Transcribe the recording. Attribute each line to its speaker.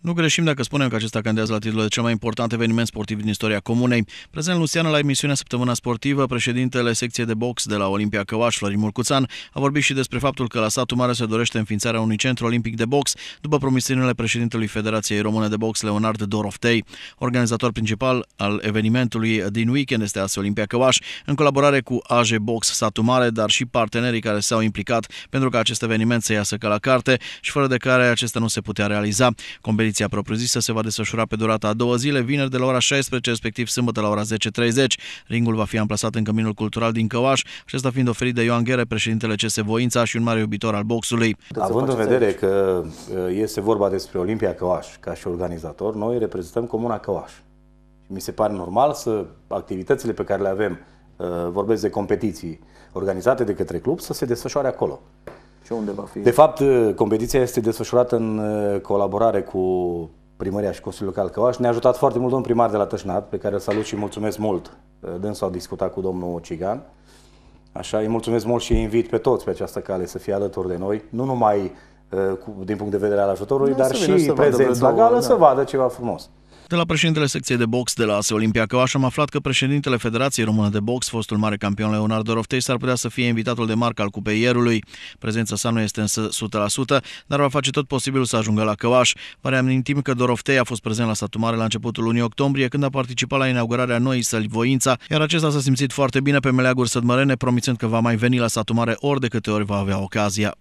Speaker 1: Nu greșim dacă spunem că acesta candidează la titlul de cel mai important eveniment sportiv din istoria comunei. Prezent Luciană la emisiunea Săptămâna Sportivă, președintele secției de box de la Olimpia Căuaș, Florin Murcuțan, a vorbit și despre faptul că la satul mare se dorește înființarea unui centru olimpic de box, după promisiunile președintelui Federației Române de Box, Leonard Doroftei. Organizator principal al evenimentului din weekend este ASE Olimpia Căuaș, în colaborare cu AJ Box Satul Mare, dar și partenerii care s-au implicat pentru ca acest eveniment să iasă ca la carte și fără de care acesta nu se putea realiza. Combin- Competiția propriu-zisă se va desfășura pe durata a două zile, vineri de la ora 16, respectiv sâmbătă la ora 10.30. Ringul va fi amplasat în Căminul Cultural din Căuaș, acesta fiind oferit de Ioan Ghere, președintele CS Voința și un mare iubitor al boxului. Având în vedere
Speaker 2: că uh, este vorba despre Olimpia Căuaș ca și organizator, noi reprezentăm Comuna Căoaș. Mi se pare normal să activitățile pe care le avem uh, vorbesc de competiții organizate de către club, să se desfășoare acolo.
Speaker 1: Și unde va fi? De fapt,
Speaker 2: uh, competiția este desfășurată în uh, colaborare cu primăria și Consiliul Local Căuaș. Ne-a ajutat foarte mult domnul primar de la Tășnat, pe care îl salut și mulțumesc mult. Uh, dânsul a discutat cu domnul Cigan. Așa, îi mulțumesc mult și invit pe toți pe această cale să fie alături de noi, nu numai din punct de vedere al ajutorului, da, dar și prezenți la gală, da. să vadă ceva frumos.
Speaker 1: De la președintele secției de box de la ASE Olimpia Căuaș am aflat că președintele Federației Române de Box, fostul mare campion Leonardo Roftei, s-ar putea să fie invitatul de marcă al cupei ierului. Prezența sa nu este însă 100%, dar va face tot posibilul să ajungă la Căuaș. Vă reamintim că Doroftei a fost prezent la statul mare la începutul lunii octombrie, când a participat la inaugurarea noii săli Voința, iar acesta s-a simțit foarte bine pe meleaguri sădmărene, promițând că va mai veni la statul mare ori de câte ori va avea ocazia.